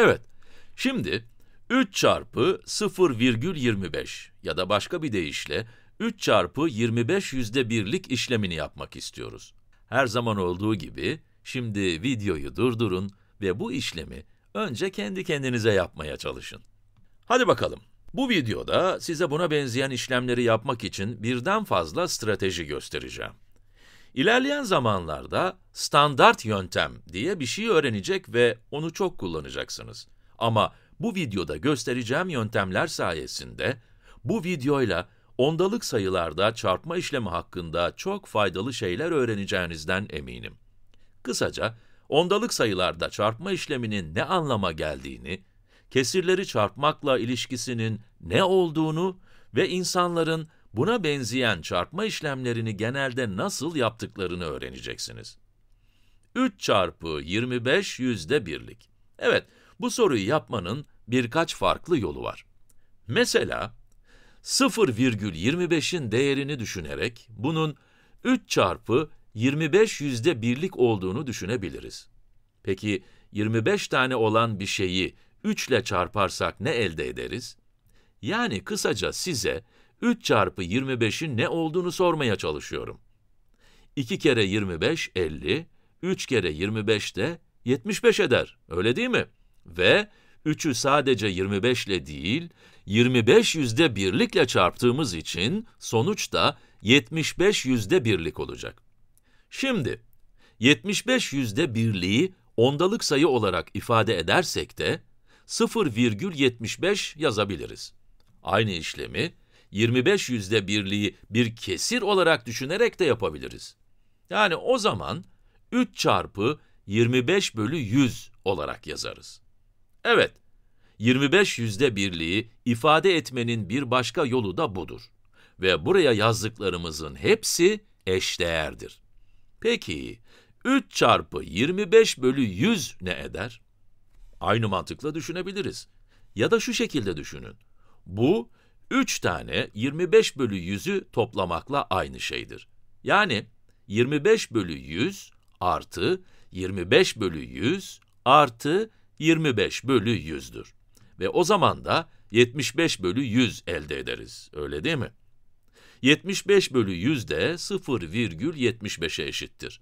Evet, şimdi 3 çarpı 0,25 ya da başka bir deyişle 3 çarpı 25 yüzde birlik işlemini yapmak istiyoruz. Her zaman olduğu gibi, şimdi videoyu durdurun ve bu işlemi önce kendi kendinize yapmaya çalışın. Hadi bakalım. Bu videoda size buna benzeyen işlemleri yapmak için birden fazla strateji göstereceğim. İlerleyen zamanlarda standart yöntem diye bir şey öğrenecek ve onu çok kullanacaksınız. Ama bu videoda göstereceğim yöntemler sayesinde bu videoyla ondalık sayılarda çarpma işlemi hakkında çok faydalı şeyler öğreneceğinizden eminim. Kısaca, ondalık sayılarda çarpma işleminin ne anlama geldiğini, kesirleri çarpmakla ilişkisinin ne olduğunu ve insanların Buna benzeyen çarpma işlemlerini genelde nasıl yaptıklarını öğreneceksiniz. 3 çarpı 25 yüzde birlik. Evet, bu soruyu yapmanın birkaç farklı yolu var. Mesela, 0,25'in değerini düşünerek bunun 3 çarpı 25 yüzde birlik olduğunu düşünebiliriz. Peki, 25 tane olan bir şeyi 3 ile çarparsak ne elde ederiz? Yani kısaca size 3 çarpı 25'in ne olduğunu sormaya çalışıyorum. 2 kere 25, 50. 3 kere 25 de 75 eder, öyle değil mi? Ve 3'ü sadece 25 ile değil, 25 yüzde birlikle çarptığımız için sonuç da 75 yüzde birlik olacak. Şimdi, 75 yüzde birliği ondalık sayı olarak ifade edersek de 0,75 yazabiliriz. Aynı işlemi 25 yüzde birliği bir kesir olarak düşünerek de yapabiliriz. Yani o zaman 3 çarpı 25 bölü 100 olarak yazarız. Evet, 25 yüzde birliği ifade etmenin bir başka yolu da budur. Ve buraya yazdıklarımızın hepsi eşdeğerdir. Peki, 3 çarpı 25 bölü 100 ne eder? Aynı mantıkla düşünebiliriz. Ya da şu şekilde düşünün. Bu, 3 tane 25 bölü 100'ü toplamakla aynı şeydir. Yani 25 bölü 100 artı 25 bölü 100 artı 25 bölü 100'dür. Ve o zaman da 75 bölü 100 elde ederiz, öyle değil mi? 75 bölü 100 de 0,75'e eşittir.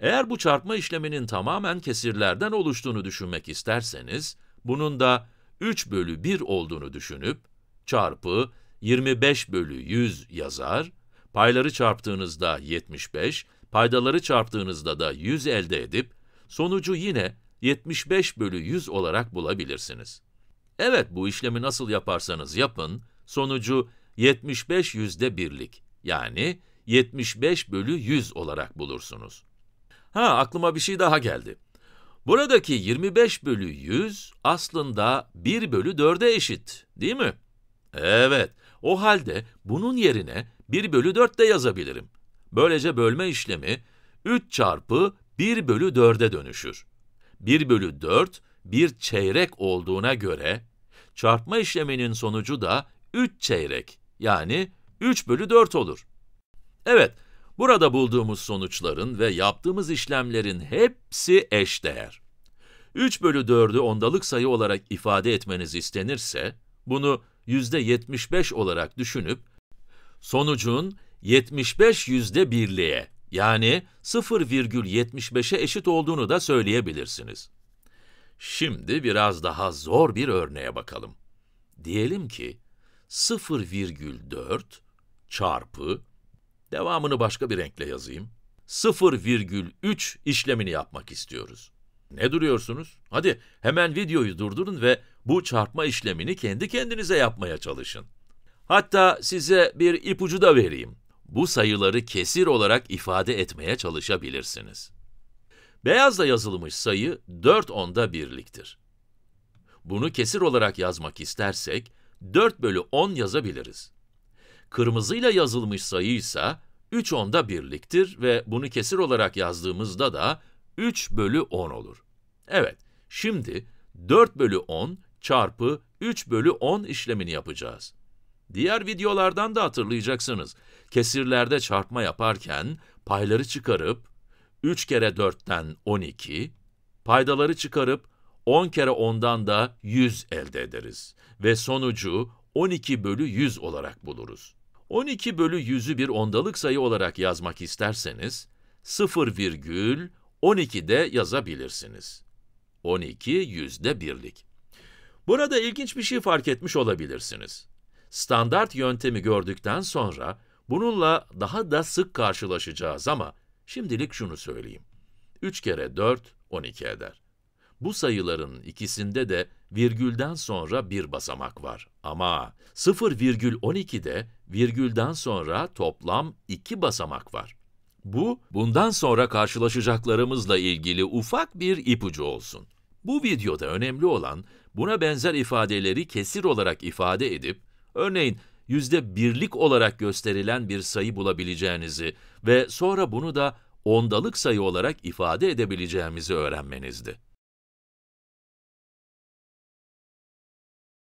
Eğer bu çarpma işleminin tamamen kesirlerden oluştuğunu düşünmek isterseniz, bunun da 3 bölü 1 olduğunu düşünüp, çarpı 25 bölü 100 yazar, payları çarptığınızda 75, paydaları çarptığınızda da 100 elde edip, sonucu yine 75 bölü 100 olarak bulabilirsiniz. Evet, bu işlemi nasıl yaparsanız yapın, sonucu 75 yüzde birlik, yani 75 bölü 100 olarak bulursunuz. Ha, aklıma bir şey daha geldi. Buradaki 25 bölü 100 aslında 1 bölü 4'e eşit, değil mi? Evet, o halde bunun yerine 1 bölü 4 de yazabilirim. Böylece bölme işlemi 3 çarpı 1 bölü 4'e dönüşür. 1 bölü 4 bir çeyrek olduğuna göre çarpma işleminin sonucu da 3 çeyrek yani 3 bölü 4 olur. Evet, burada bulduğumuz sonuçların ve yaptığımız işlemlerin hepsi eşdeğer. 3 bölü 4'ü ondalık sayı olarak ifade etmeniz istenirse, bunu %75 olarak düşünüp sonucun 75 yüzde birliğe yani 0,75'e eşit olduğunu da söyleyebilirsiniz. Şimdi biraz daha zor bir örneğe bakalım. Diyelim ki 0,4 çarpı, devamını başka bir renkle yazayım, 0,3 işlemini yapmak istiyoruz. Ne duruyorsunuz? Hadi hemen videoyu durdurun ve bu çarpma işlemini kendi kendinize yapmaya çalışın. Hatta size bir ipucu da vereyim. Bu sayıları kesir olarak ifade etmeye çalışabilirsiniz. Beyazla yazılmış sayı 4 onda birliktir. Bunu kesir olarak yazmak istersek 4 bölü 10 yazabiliriz. Kırmızıyla yazılmış sayı ise 3 onda birliktir ve bunu kesir olarak yazdığımızda da 3 bölü 10 olur. Evet, şimdi 4 bölü 10 çarpı 3 bölü 10 işlemini yapacağız. Diğer videolardan da hatırlayacaksınız. Kesirlerde çarpma yaparken payları çıkarıp 3 kere 4'ten 12, paydaları çıkarıp 10 kere 10'dan da 100 elde ederiz ve sonucu 12 bölü 100 olarak buluruz. 12 bölü 100'ü bir ondalık sayı olarak yazmak isterseniz 0,12 12'de yazabilirsiniz. 12 yüzde birlik. Burada ilginç bir şey fark etmiş olabilirsiniz. Standart yöntemi gördükten sonra bununla daha da sık karşılaşacağız ama şimdilik şunu söyleyeyim. 3 kere 4, 12 eder. Bu sayıların ikisinde de virgülden sonra bir basamak var. Ama 0,12'de virgülden sonra toplam 2 basamak var. Bu, bundan sonra karşılaşacaklarımızla ilgili ufak bir ipucu olsun. Bu videoda önemli olan, buna benzer ifadeleri kesir olarak ifade edip, örneğin yüzde birlik olarak gösterilen bir sayı bulabileceğinizi ve sonra bunu da ondalık sayı olarak ifade edebileceğimizi öğrenmenizdi.